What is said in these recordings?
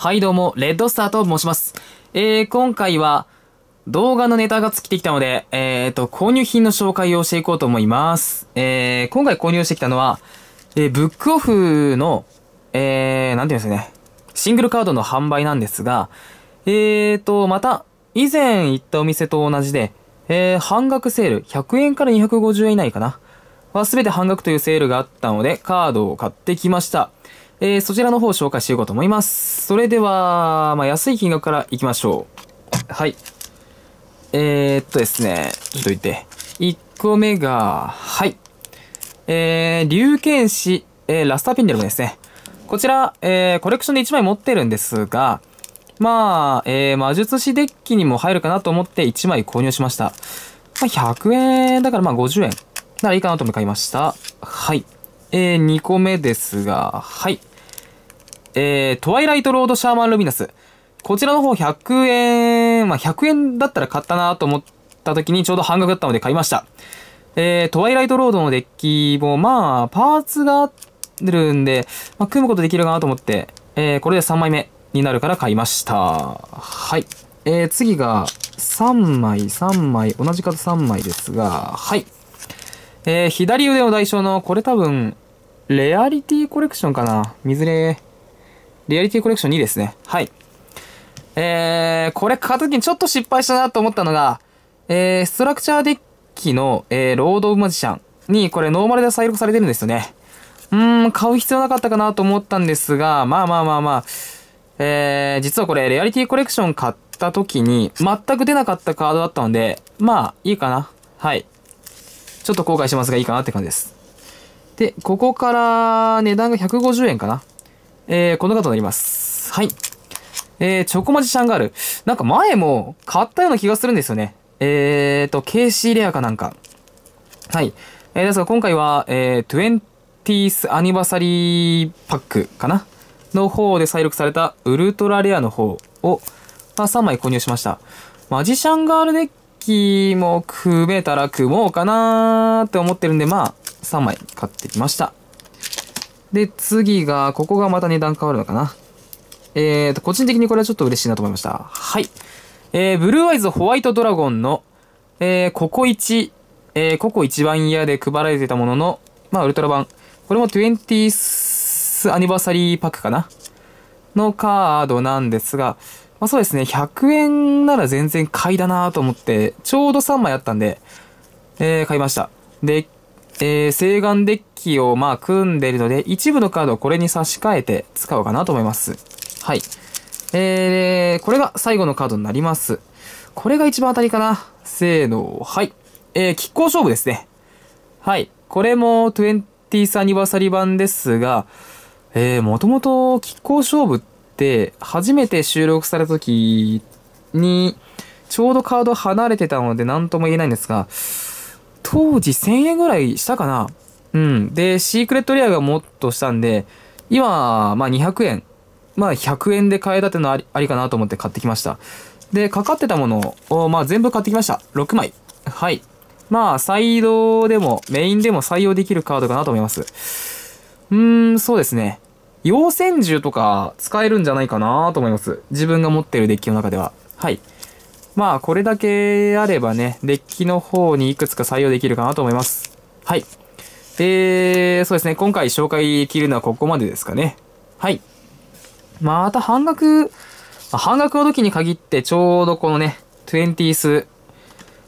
はいどうも、レッドスターと申します。えー、今回は動画のネタが尽きてきたので、えーと、購入品の紹介をしていこうと思います。えー、今回購入してきたのは、えー、ブックオフの、えー、なんて言うんですかね、シングルカードの販売なんですが、えーと、また、以前行ったお店と同じで、えー、半額セール、100円から250円以内かな。は全て半額というセールがあったので、カードを買ってきました。えー、そちらの方を紹介していこうと思います。それでは、まあ、安い金額からいきましょう。はい。えー、っとですね、ちょっと言って。1個目が、はい。えー、龍剣士、えー、ラスターピンデルムですね。こちら、えー、コレクションで1枚持ってるんですが、まあ、えー、魔術師デッキにも入るかなと思って1枚購入しました。まあ、100円だからまあ50円ならいいかなと向か買いました。はい。えー、2個目ですが、はい。えー、トワイライトロードシャーマンルミナス。こちらの方100円、まあ、100円だったら買ったなと思った時にちょうど半額だったので買いました。えー、トワイライトロードのデッキも、まあ、パーツが出るんで、まあ、組むことできるかなと思って、えー、これで3枚目になるから買いました。はい。えー、次が、3枚、3枚、同じ数3枚ですが、はい。えー、左腕の代償の、これ多分、レアリティコレクションかな。水れリアリティコレクション2ですね。はい。えー、これ買った時にちょっと失敗したなと思ったのが、えー、ストラクチャーデッキの、えー、ロード・オブ・マジシャンに、これノーマルで再録されてるんですよね。うーん、買う必要なかったかなと思ったんですが、まあまあまあまあ、えー、実はこれ、レアリティコレクション買った時に、全く出なかったカードだったので、まあ、いいかな。はい。ちょっと後悔しますが、いいかなって感じです。で、ここから、値段が150円かな。えー、この方になります。はい。えー、チョコマジシャンガール。なんか前も買ったような気がするんですよね。えーと、KC レアかなんか。はい。えー、ですが今回は、えー、20th アニバーサリーパックかなの方で再録されたウルトラレアの方を、まあ、3枚購入しました。マジシャンガールデッキも組めたら組もうかなーって思ってるんで、まあ、3枚買ってきました。で、次が、ここがまた値段変わるのかな。えーと、個人的にこれはちょっと嬉しいなと思いました。はい。えー、ブルーアイズホワイトドラゴンの、えー、ココイチ、えー、ココ一番嫌で配られてたものの、まあ、ウルトラ版。これも 20th アニバーサリーパックかなのカードなんですが、まあそうですね、100円なら全然買いだなと思って、ちょうど3枚あったんで、えー、買いました。で、えー、青眼デッ機をまあ組んでいるので、一部のカードをこれに差し替えて使おうかなと思います。はい。えー、これが最後のカードになります。これが一番当たりかな。せーの、はい。えー、拮抗勝負ですね。はい。これも 20th アニバーサリー版ですが、えー、もともと拮抗勝負って、初めて収録された時に、ちょうどカード離れてたので何とも言えないんですが、当時1000円ぐらいしたかなうん。で、シークレットレアがもっとしたんで、今、まあ200円。まあ100円で買えたってのありありかなと思って買ってきました。で、かかってたものを、まあ全部買ってきました。6枚。はい。まあ、サイドでも、メインでも採用できるカードかなと思います。うーん、そうですね。陽線銃とか使えるんじゃないかなと思います。自分が持ってるデッキの中では。はい。まあ、これだけあればね、デッキの方にいくつか採用できるかなと思います。はい。えー、そうですね。今回紹介切るのはここまでですかね。はい。また半額、半額の時に限ってちょうどこのね、20th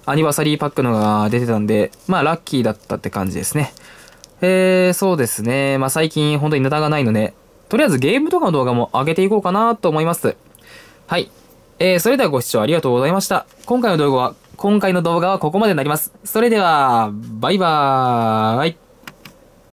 アニバーサリーパックのが出てたんで、まあラッキーだったって感じですね。えー、そうですね。まあ最近本当にネタがないので、とりあえずゲームとかの動画も上げていこうかなと思います。はい。えー、それではご視聴ありがとうございました。今回の動画は、今回の動画はここまでになります。それでは、バイバーイ。